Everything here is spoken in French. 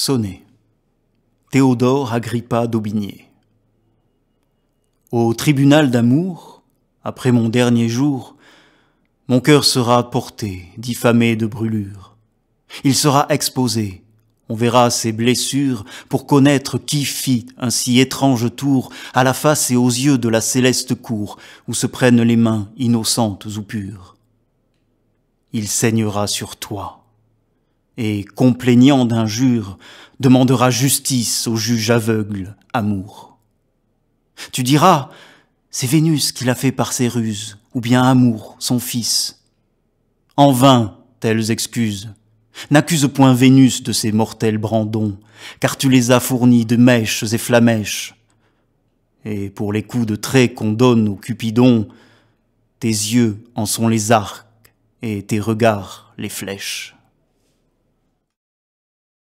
Sonné, Théodore Agrippa d'Aubigné. Au tribunal d'amour, après mon dernier jour, mon cœur sera porté, diffamé de brûlure. Il sera exposé, on verra ses blessures pour connaître qui fit un si étrange tour à la face et aux yeux de la céleste cour où se prennent les mains innocentes ou pures. Il saignera sur toi et, complaignant d'injures, demandera justice au juge aveugle, amour. Tu diras, c'est Vénus qui l'a fait par ses ruses, ou bien Amour, son fils. En vain, telles excuses. N'accuse point Vénus de ces mortels brandons, car tu les as fournis de mèches et flamèches. Et pour les coups de trait qu'on donne au Cupidon, tes yeux en sont les arcs et tes regards les flèches.